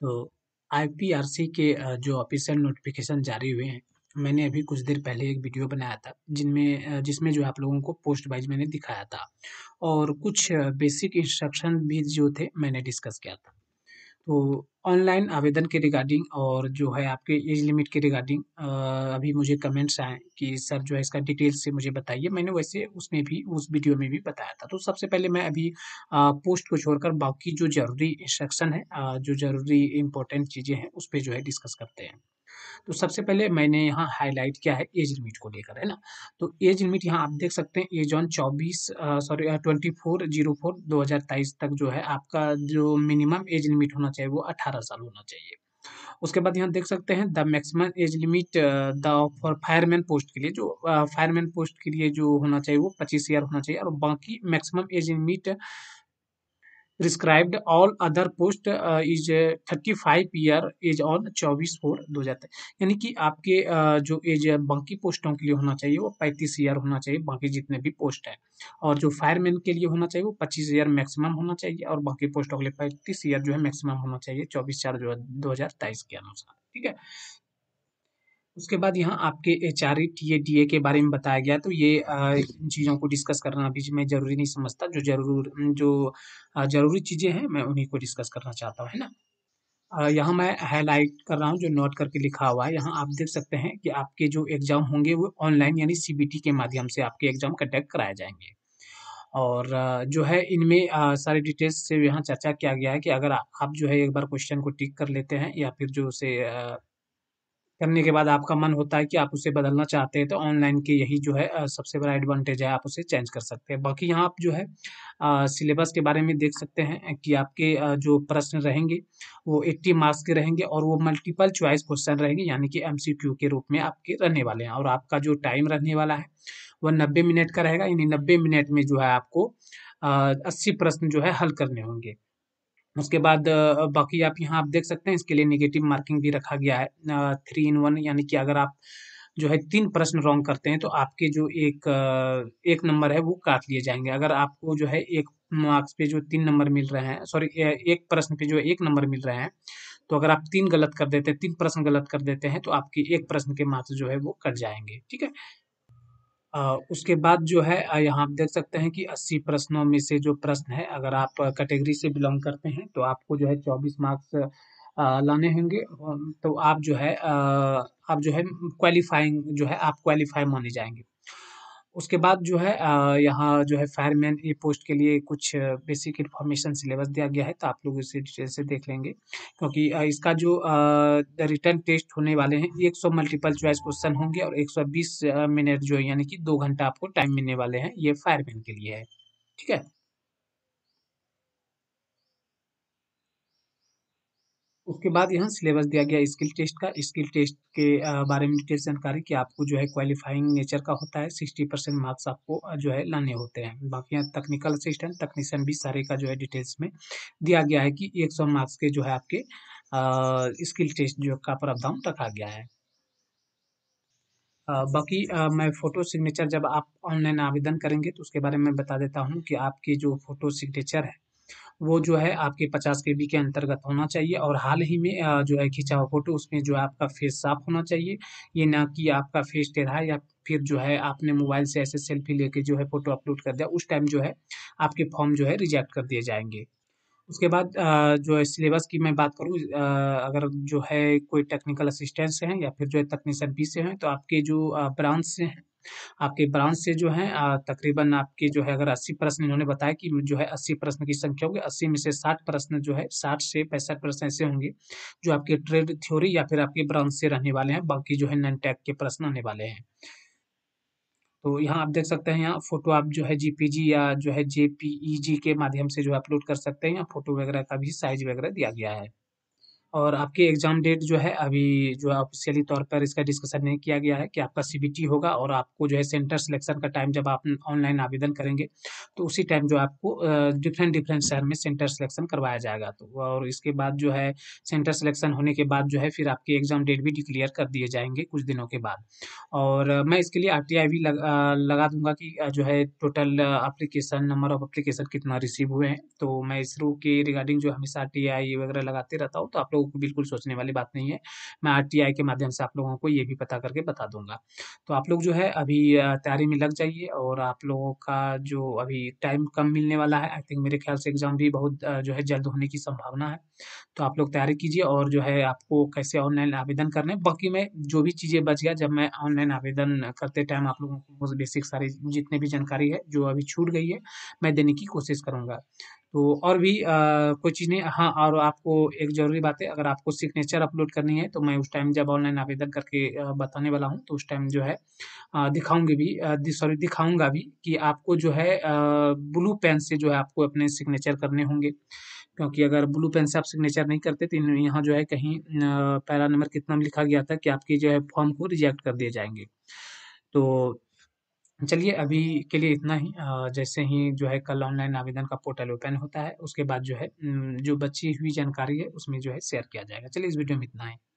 तो आईपीआरसी के जो ऑफिशियल नोटिफिकेशन जारी हुए हैं मैंने अभी कुछ देर पहले एक वीडियो बनाया था जिनमें जिसमें जो आप लोगों को पोस्ट वाइज मैंने दिखाया था और कुछ बेसिक इंस्ट्रक्शन भी जो थे मैंने डिस्कस किया था तो ऑनलाइन आवेदन के रिगार्डिंग और जो है आपके एज लिमिट के रिगार्डिंग अभी मुझे कमेंट्स आए कि सर जो है इसका डिटेल से मुझे बताइए मैंने वैसे उसमें भी उस वीडियो में भी बताया था तो सबसे पहले मैं अभी आ, पोस्ट को छोड़कर बाकी जो ज़रूरी इंस्ट्रक्शन है आ, जो ज़रूरी इम्पोर्टेंट चीज़ें हैं उस पर जो है डिस्कस करते हैं तो सबसे पहले मैंने यहाँ हाईलाइट किया है एज लिमिट को लेकर है ना तो एज लिमिट यहाँ आप देख सकते हैं एज ऑन चौबीस sorry twenty four zero four दो हज़ार तेईस तक जो है आपका जो मिनिमम एज लिमिट होना चाहिए वो अठारह साल होना चाहिए उसके बाद यहाँ देख सकते हैं the maximum age limit the for fireman post के लिए जो फायरमैन पोस्ट के लिए जो होना चाहिए वो पच्चीस ईयर होना चाहिए और बाकी maximum age limit prescribed all other post is thirty five year age on चौबीस फोर दो हज़ार यानी कि आपके uh, जो एज बाकी पोस्टों के लिए होना चाहिए वो पैंतीस ईयर होना चाहिए बाकी जितने भी पोस्ट है और जो फायरमैन के लिए होना चाहिए वो पच्चीस ईयर मैक्सिमम होना चाहिए और बाकी पोस्टों के लिए पैंतीस ईयर जो है मैक्सिमम होना चाहिए चौबीस चार दो हज़ार तेईस के अनुसार ठीक है उसके बाद यहाँ आपके H R E T A D A के बारे में बताया गया तो ये इन चीज़ों को डिस्कस करना अभी मैं ज़रूरी नहीं समझता जो जरूर जो ज़रूरी चीज़ें हैं मैं उन्हीं को डिस्कस करना चाहता हूँ है ना यहाँ मैं हाईलाइट कर रहा हूँ जो नोट करके लिखा हुआ है यहाँ आप देख सकते हैं कि आपके जो एग्ज़ाम होंगे वो ऑनलाइन यानी सी बी टी के माध्यम से आपके एग्ज़ाम कंडक्ट कराए जाएंगे और जो है इनमें सारे डिटेल्स से यहाँ चर्चा किया गया है कि अगर आप जो है एक बार क्वेश्चन को टिक कर लेते हैं या फिर जो उसे करने के बाद आपका मन होता है कि आप उसे बदलना चाहते हैं तो ऑनलाइन के यही जो है सबसे बड़ा एडवांटेज है आप उसे चेंज कर सकते हैं बाकी यहाँ आप जो है सिलेबस के बारे में देख सकते हैं कि आपके जो प्रश्न रहेंगे वो एट्टी मार्क्स के रहेंगे और वो मल्टीपल च्वाइस क्वेश्चन रहेंगे यानी कि एम के रूप में आपके रहने वाले हैं और आपका जो टाइम रहने वाला है वह नब्बे मिनट का रहेगा यानी नब्बे मिनट में जो है आपको अस्सी प्रश्न जो है हल करने होंगे उसके बाद बाकी आप यहाँ आप देख सकते हैं इसके लिए निगेटिव मार्किंग भी रखा गया है थ्री इन वन यानी कि अगर आप जो है तीन प्रश्न रॉन्ग करते हैं तो आपके जो एक एक नंबर है वो काट लिए जाएंगे अगर आपको जो है एक मार्क्स पे जो तीन नंबर मिल रहे हैं सॉरी एक प्रश्न पे जो एक नंबर मिल रहे हैं तो अगर आप तीन गलत कर देते हैं तीन प्रश्न गलत कर देते हैं तो आपके एक प्रश्न के मार्क्स जो है वो कट जाएंगे ठीक है उसके बाद जो है यहाँ आप देख सकते हैं कि अस्सी प्रश्नों में से जो प्रश्न है अगर आप कैटेगरी से बिलोंग करते हैं तो आपको जो है चौबीस मार्क्स लाने होंगे तो आप जो है आप जो है क्वालिफाइंग जो है आप क्वालिफाई माने जाएंगे उसके बाद जो है यहाँ जो है फायरमैन ये पोस्ट के लिए कुछ बेसिक इन्फॉर्मेशन सिलेबस दिया गया है तो आप लोग इसे डिटेल से देख लेंगे क्योंकि इसका जो रिटर्न टेस्ट होने वाले हैं 100 मल्टीपल चॉइस क्वेश्चन होंगे और 120 मिनट जो है यानी कि दो घंटा आपको टाइम मिलने वाले हैं ये फायरमैन के लिए है ठीक है उसके बाद यहाँ सिलेबस दिया गया स्किल टेस्ट का स्किल टेस्ट के बारे में डिटेल जानकारी कि आपको जो है क्वालिफाइंग नेचर का होता है सिक्सटी परसेंट मार्क्स आपको जो है लाने होते हैं बाकी यहाँ टेक्निकल असिस्टेंट टेक्नीशियन भी सारे का जो है डिटेल्स में दिया गया है कि एक सौ मार्क्स के जो है आपके स्किल टेस्ट जो का प्रावधान रखा गया है आ, बाकी आ, मैं फ़ोटो सिग्नेचर जब आप ऑनलाइन आवेदन करेंगे तो उसके बारे में बता देता हूँ कि आपकी जो फ़ोटो सिग्नेचर है वो जो है आपके पचास के बी के अंतर्गत होना चाहिए और हाल ही में जो है खींचा हुआ फोटो उसमें जो है आपका फेस साफ होना चाहिए ये ना कि आपका फेस टेढ़ा या फिर जो है आपने मोबाइल से ऐसे सेल्फी लेके जो है फोटो अपलोड कर दिया उस टाइम जो है आपके फॉर्म जो है रिजेक्ट कर दिए जाएंगे उसके बाद जो है सिलेबस की मैं बात करूँ अगर जो है कोई टेक्निकल असिस्टेंस से हैं या फिर जो है तकनीसन बी से हैं तो आपके जो ब्रांच से हैं आपके ब्रांच से जो है तकरीबन आपके जो है अगर अस्सी प्रश्न इन्होंने बताया कि जो है अस्सी प्रश्न की संख्या होगी अस्सी में से साठ प्रश्न जो है साठ से पैंसठ प्रश्न ऐसे होंगे जो आपके ट्रेड थ्योरी या फिर आपके ब्रांच से रहने वाले हैं बाकी जो है नन टैग के प्रश्न आने वाले हैं तो यहाँ आप देख सकते हैं यहाँ फोटो आप जो है जीपीजी या जो है जेपीईजी e के माध्यम से जो अपलोड कर सकते हैं यहाँ फोटो वगैरह का भी साइज वगैरह दिया गया है और आपकी एग्ज़ाम डेट जो है अभी जो है ऑफिशियली तौर पर इसका डिस्कशन नहीं किया गया है कि आपका सी होगा और आपको जो है सेंटर सिलेक्शन का टाइम जब आप ऑनलाइन आवेदन करेंगे तो उसी टाइम जो आपको डिफरेंट डिफरेंट शहर में सेंटर सिलेक्शन करवाया जाएगा तो और इसके बाद जो है सेंटर सिलेक्शन होने के बाद जो है फिर आपके एग्ज़ाम डेट भी डिक्लेयर कर दिए जाएंगे कुछ दिनों के बाद और मैं इसके लिए आर भी लग, लगा दूंगा कि जो है total application number of application कितना रिसीव हुए हैं तो मैं इसरो के रिगार्डिंग जो हमेशा आर वगैरह लगाते रहता हूँ तो आप लोग लोगों को बिल्कुल सोचने वाली बात नहीं है मैं आर के माध्यम से आप लोगों को ये भी पता करके बता दूंगा तो आप लोग जो है अभी तैयारी में लग जाइए और आप लोगों का जो अभी टाइम कम मिलने वाला है आई थिंक मेरे ख्याल से एग्ज़ाम भी बहुत जो है जल्द होने की संभावना है तो आप लोग तैयारी कीजिए और जो है आपको कैसे ऑनलाइन आवेदन करने बाकी मैं जो भी चीज़ें बच गया जब मैं ऑनलाइन आवेदन करते टाइम आप लोगों को बेसिक सारी जितनी भी जानकारी है जो अभी छूट गई है मैं देने की कोशिश करूँगा तो और भी कोई चीज़ नहीं हाँ और आपको एक ज़रूरी बात है अगर आपको सिग्नेचर अपलोड करनी है तो मैं उस टाइम जब ऑनलाइन आवेदन करके बताने वाला हूँ तो उस टाइम जो है दिखाऊंगी भी दि, सॉरी दिखाऊंगा भी कि आपको जो है ब्लू पेन से जो है आपको अपने सिग्नेचर करने होंगे क्योंकि अगर ब्लू पेन से आप सिग्नेचर नहीं करते तो यहाँ जो है कहीं पहला नंबर कितना लिखा गया था कि आपकी जो है फॉर्म को रिजेक्ट कर दिए जाएंगे तो चलिए अभी के लिए इतना ही जैसे ही जो है कल ऑनलाइन आवेदन का पोर्टल ओपन होता है उसके बाद जो है जो बची हुई जानकारी है उसमें जो है शेयर किया जाएगा चलिए इस वीडियो में इतना ही